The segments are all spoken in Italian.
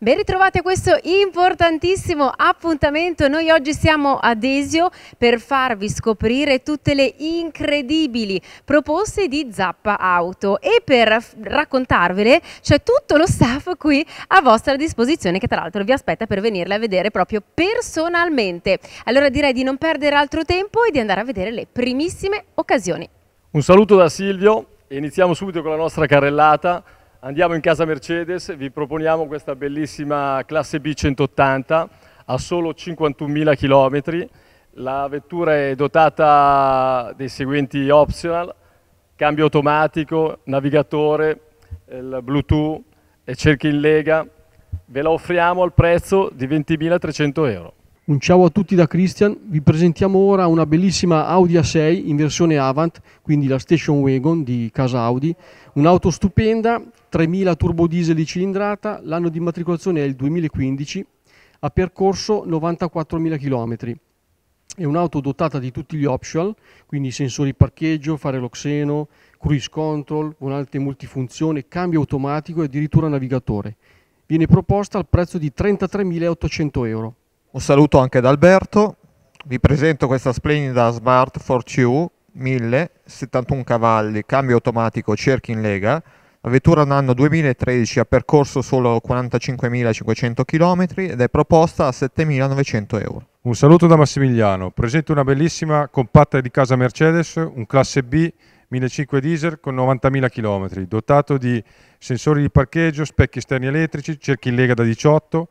Ben ritrovati a questo importantissimo appuntamento. Noi oggi siamo ad Esio per farvi scoprire tutte le incredibili proposte di Zappa Auto e per raccontarvele c'è tutto lo staff qui a vostra disposizione che tra l'altro vi aspetta per venirle a vedere proprio personalmente. Allora direi di non perdere altro tempo e di andare a vedere le primissime occasioni. Un saluto da Silvio, iniziamo subito con la nostra carrellata Andiamo in casa Mercedes, vi proponiamo questa bellissima classe B180 a solo 51.000 km. La vettura è dotata dei seguenti optional, cambio automatico, navigatore, Bluetooth e cerchi in lega. Ve la offriamo al prezzo di 20.300 euro. Un ciao a tutti da Christian, vi presentiamo ora una bellissima Audi A6 in versione Avant, quindi la station wagon di casa Audi, un'auto stupenda 3.000 turbodiesel di cilindrata, l'anno di immatricolazione è il 2015, ha percorso 94.000 km. È un'auto dotata di tutti gli optional, quindi sensori parcheggio, fare l'oxeno, cruise control, volante multifunzione, cambio automatico e addirittura navigatore. Viene proposta al prezzo di 33.800 euro. Un saluto anche da Alberto. Vi presento questa splendida Smart 4CU 1000, 71 cavalli, cambio automatico, cerchi in lega, la vettura anno 2013 ha percorso solo 45.500 km ed è proposta a 7.900 euro. Un saluto da Massimiliano. Presente una bellissima compatta di casa Mercedes, un classe B 1.500 diesel con 90.000 km, dotato di sensori di parcheggio, specchi esterni elettrici, cerchi in lega da 18,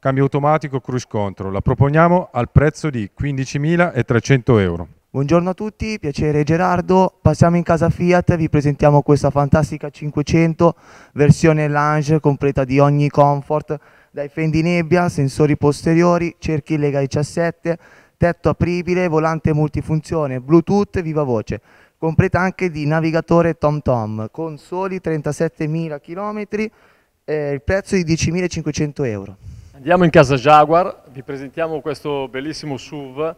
cambio automatico, cruise control. La proponiamo al prezzo di 15.300 euro. Buongiorno a tutti, piacere Gerardo, passiamo in casa Fiat, vi presentiamo questa fantastica 500 versione Lange completa di ogni comfort, dai fendi nebbia, sensori posteriori, cerchi Lega 17, tetto apribile, volante multifunzione, bluetooth, viva voce, completa anche di navigatore TomTom, con soli 37.000 km, eh, il prezzo di 10.500 euro. Andiamo in casa Jaguar, vi presentiamo questo bellissimo SUV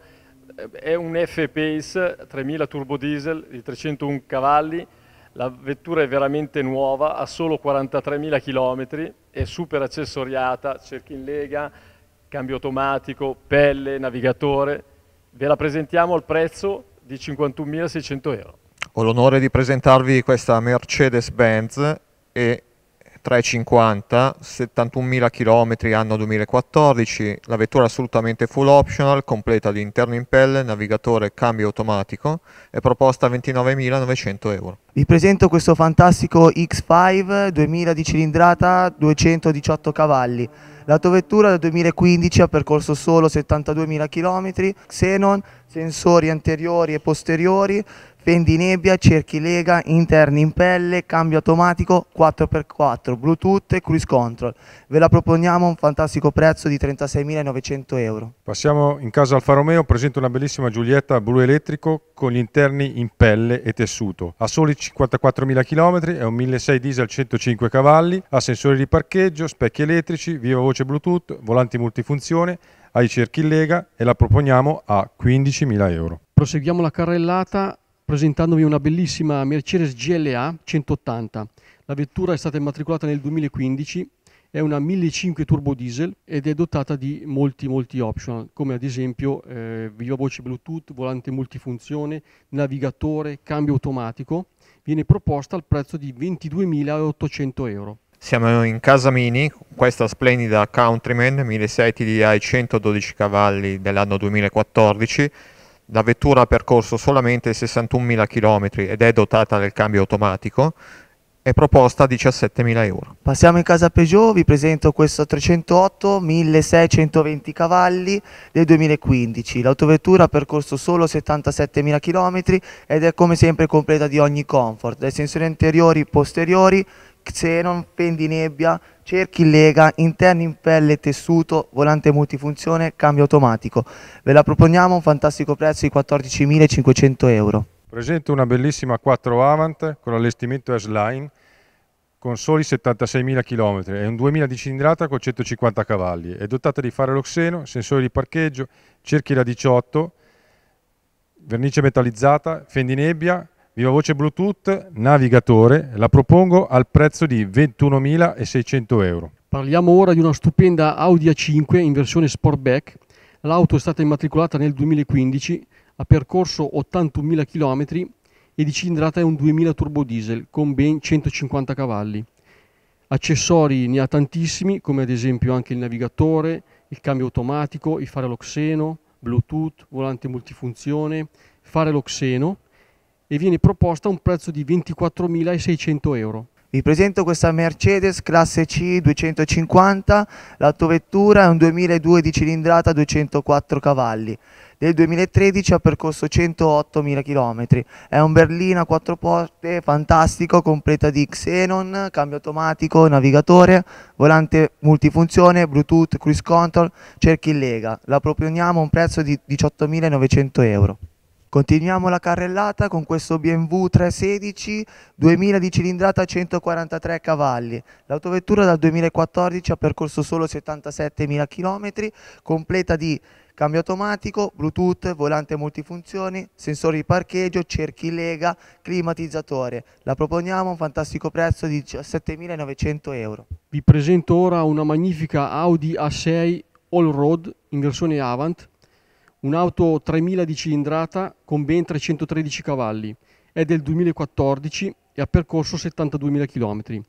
è un F-Pace 3000 turbo diesel di 301 cavalli, la vettura è veramente nuova, ha solo 43.000 km, è super accessoriata, cerchi in lega, cambio automatico, pelle, navigatore. Ve la presentiamo al prezzo di 51.600 euro. Ho l'onore di presentarvi questa Mercedes-Benz e 350, 71.000 km anno 2014, la vettura assolutamente full optional, completa di interno in pelle, navigatore, cambio automatico è proposta a 29.900 euro. Vi presento questo fantastico X5 2000 di cilindrata, 218 cavalli. L'autovettura dal 2015 ha percorso solo 72.000 km, xenon, sensori anteriori e posteriori, pendinebbia, cerchi lega, interni in pelle, cambio automatico 4x4, bluetooth e cruise control. Ve la proponiamo a un fantastico prezzo di 36.900 euro. Passiamo in casa Alfa Romeo, presento una bellissima Giulietta blu elettrico con gli interni in pelle e tessuto. Ha soli 54.000 km, è un 1.600 diesel 105 cavalli, ha sensori di parcheggio, specchi elettrici, viva voce bluetooth, volanti multifunzione, ai cerchi in lega e la proponiamo a 15.000 euro. Proseguiamo la carrellata presentandomi una bellissima Mercedes GLA 180. La vettura è stata immatricolata nel 2015, è una 1.500 turbo diesel ed è dotata di molti molti optional, come ad esempio eh, viva voce Bluetooth, volante multifunzione, navigatore, cambio automatico. Viene proposta al prezzo di 22.800 euro. Siamo in casa Mini, questa splendida Countryman 1006 TDI 112 cavalli dell'anno 2014 la vettura ha percorso solamente 61.000 km ed è dotata del cambio automatico, è proposta a 17.000 euro. Passiamo in casa Peugeot, vi presento questo 308 1620 cavalli del 2015. L'autovettura ha percorso solo 77.000 km ed è come sempre completa di ogni comfort, dai sensori anteriori, e posteriori, Xenon, non prendi nebbia, cerchi lega, interni in pelle e tessuto, volante multifunzione, cambio automatico. Ve la proponiamo a un fantastico prezzo di 14.500 euro. Presento una bellissima 4 Avant con allestimento S-Line con soli 76.000 km e un 2.000 di cilindrata con 150 cavalli. È dotata di faro l'oxeno, sensore di parcheggio, cerchi da 18, vernice metallizzata, fendi nebbia, viva voce Bluetooth, navigatore, la propongo al prezzo di 21.600 euro. Parliamo ora di una stupenda Audi A5 in versione Sportback. L'auto è stata immatricolata nel 2015, ha percorso 81.000 km e di cilindrata è un 2000 turbo diesel con ben 150 cavalli. Accessori ne ha tantissimi, come ad esempio anche il navigatore, il cambio automatico, il fare all'oxeno, Bluetooth, volante multifunzione, fare all'oxeno, e viene proposta a un prezzo di 24.600 euro. Vi presento questa Mercedes classe C 250, l'autovettura è un 2002 di cilindrata 204 cavalli, del 2013 ha percorso 108.000 km, è un berlina quattro porte fantastico, completa di Xenon, cambio automatico, navigatore, volante multifunzione, Bluetooth, cruise control, cerchi in lega, la proponiamo a un prezzo di 18.900 euro. Continuiamo la carrellata con questo BMW 316 2000 di cilindrata 143 cavalli. L'autovettura dal 2014 ha percorso solo 77.000 km, completa di cambio automatico, bluetooth, volante multifunzioni, sensori di parcheggio, cerchi lega, climatizzatore. La proponiamo a un fantastico prezzo di 17.900 euro. Vi presento ora una magnifica Audi A6 All Road in versione Avant un'auto 3000 di cilindrata con ben 313 cavalli, è del 2014 e ha percorso 72.000 km.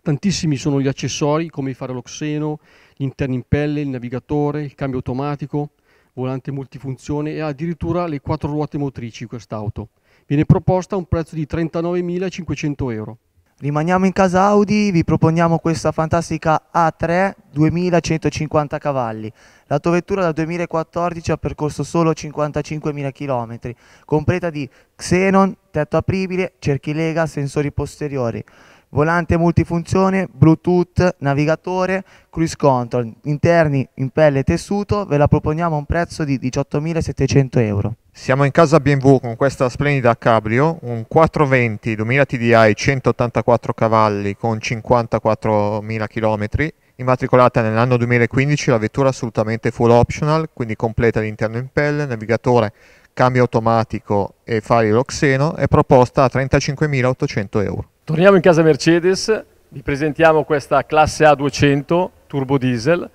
Tantissimi sono gli accessori come il faro l'oxeno, gli interni in pelle, il navigatore, il cambio automatico, volante multifunzione e addirittura le quattro ruote motrici quest'auto. Viene proposta a un prezzo di 39.500 euro. Rimaniamo in casa Audi, vi proponiamo questa fantastica A3 2150 cavalli. L'autovettura dal 2014 ha percorso solo 55.000 km, completa di xenon, tetto apribile, cerchi lega, sensori posteriori volante multifunzione, bluetooth, navigatore, cruise control, interni in pelle e tessuto, ve la proponiamo a un prezzo di 18.700 euro. Siamo in casa BMW con questa splendida Cabrio, un 420 2000 TDI 184 cavalli con 54.000 km, immatricolata nell'anno 2015, la vettura assolutamente full optional, quindi completa l'interno in pelle, navigatore, cambio automatico e fari loxeno, è proposta a 35.800 euro. Torniamo in casa Mercedes, vi presentiamo questa classe A200 turbo diesel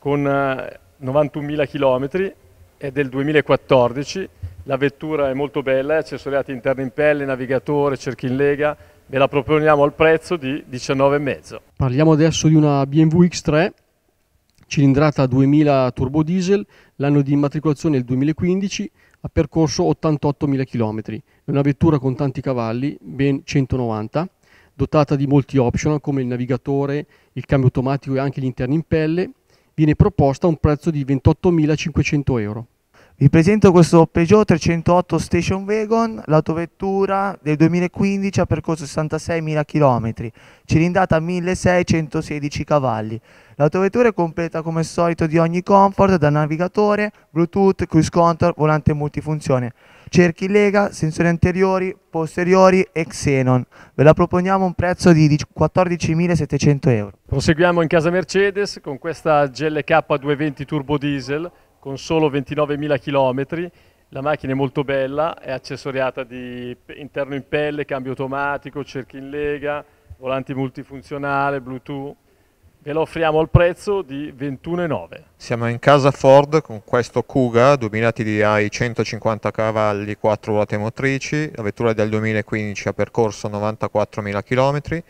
con 91.000 eh, km, è del 2014, la vettura è molto bella, è eh, accessoriata interna in pelle, navigatore, cerchi in lega, ve la proponiamo al prezzo di 19,5. Parliamo adesso di una BMW X3 cilindrata 2000 turbo diesel, l'anno di immatricolazione è il 2015, ha percorso 88.000 km. È una vettura con tanti cavalli, ben 190, dotata di molti optional come il navigatore, il cambio automatico e anche gli interni in pelle. Viene proposta a un prezzo di 28.500 euro. Vi presento questo Peugeot 308 Station Wagon, l'autovettura del 2015 ha percorso 66.000 km, cilindrata 1.616 cavalli. L'autovettura è completa come al solito di ogni comfort da navigatore, Bluetooth, cruise control, volante multifunzione cerchi lega, sensori anteriori, posteriori e xenon. Ve la proponiamo a un prezzo di 14.700 euro. Proseguiamo in casa Mercedes con questa GLK 220 turbo diesel con solo 29.000 km. La macchina è molto bella, è accessoriata di interno in pelle, cambio automatico, cerchi in lega, volante multifunzionale, Bluetooth. Ve lo offriamo al prezzo di 21,9. Siamo in casa Ford con questo Kuga 2000 TDI 150 cavalli, 4 ruote motrici. La vettura è del 2015, ha percorso 94.000 km,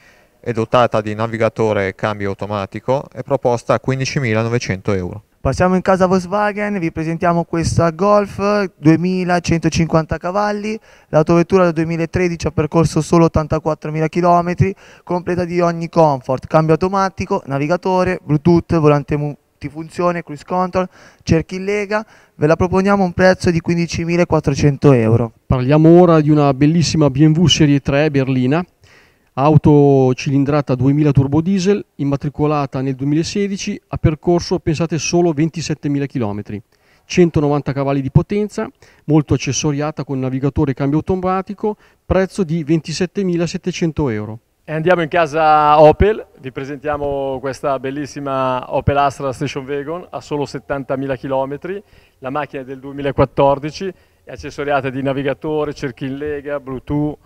è dotata di navigatore e cambio automatico, è proposta a 15.900 euro. Passiamo in casa Volkswagen, vi presentiamo questa Golf 2150 cavalli, l'autovettura del 2013 ha percorso solo 84.000 km, completa di ogni comfort, cambio automatico, navigatore, bluetooth, volante multifunzione, cruise control, cerchi in lega, ve la proponiamo a un prezzo di 15.400 euro. Parliamo ora di una bellissima BMW Serie 3 berlina, auto cilindrata 2000 turbo diesel, immatricolata nel 2016, ha percorso, pensate, solo 27.000 km, 190 cavalli di potenza, molto accessoriata con navigatore e cambio automatico, prezzo di 27.700 euro. E andiamo in casa Opel, vi presentiamo questa bellissima Opel Astra Station Wagon a solo 70.000 km, la macchina è del 2014, è accessoriata di navigatore, cerchi in lega, bluetooth,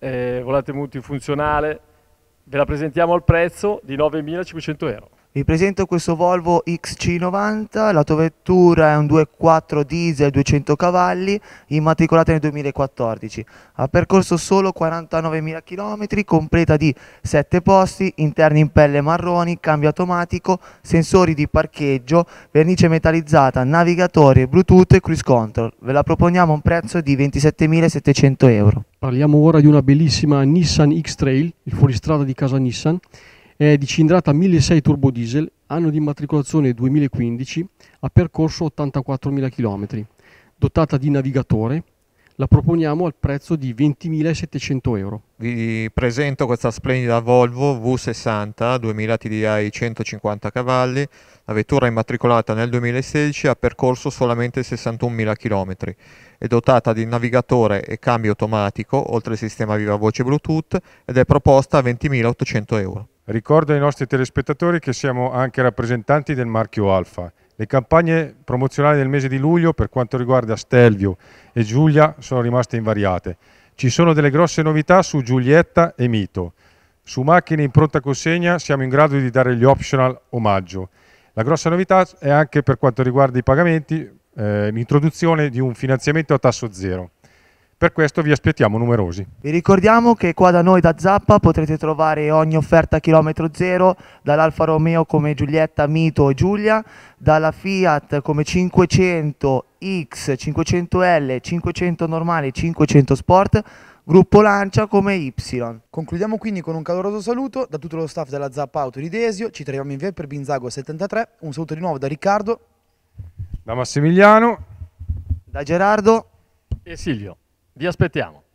eh, volante multifunzionale, ve la presentiamo al prezzo di 9.500 euro. Vi presento questo Volvo XC90, la tua vettura è un 2.4 diesel 200 cavalli, immatricolata nel 2014. Ha percorso solo 49.000 km, completa di 7 posti, interni in pelle marroni, cambio automatico, sensori di parcheggio, vernice metallizzata, navigatore, Bluetooth e cruise control. Ve la proponiamo a un prezzo di 27.700 euro. Parliamo ora di una bellissima Nissan X-Trail, il fuoristrada di casa Nissan è eh, di cilindrata 1.6 turbo diesel, anno di immatricolazione 2015, ha percorso 84.000 km. Dotata di navigatore, la proponiamo al prezzo di 20.700 euro. Vi presento questa splendida Volvo V60 2000 TDI 150 cavalli. La vettura immatricolata nel 2016 ha percorso solamente 61.000 km. È dotata di navigatore e cambio automatico, oltre al sistema viva voce Bluetooth, ed è proposta a 20.800 euro. Ricordo ai nostri telespettatori che siamo anche rappresentanti del marchio Alfa. Le campagne promozionali del mese di luglio per quanto riguarda Stelvio e Giulia sono rimaste invariate. Ci sono delle grosse novità su Giulietta e Mito. Su macchine in pronta consegna siamo in grado di dare gli optional omaggio. La grossa novità è anche per quanto riguarda i pagamenti, eh, l'introduzione di un finanziamento a tasso zero. Per questo vi aspettiamo numerosi. Vi ricordiamo che qua da noi da Zappa potrete trovare ogni offerta chilometro zero, dall'Alfa Romeo come Giulietta, Mito e Giulia, dalla Fiat come 500 X, 500L, 500 normale, 500 Sport, gruppo Lancia come Y. Concludiamo quindi con un caloroso saluto da tutto lo staff della Zappa Auto di Desio, ci troviamo in via per Binzago 73, un saluto di nuovo da Riccardo, da Massimiliano, da Gerardo e Silvio. Vi aspettiamo.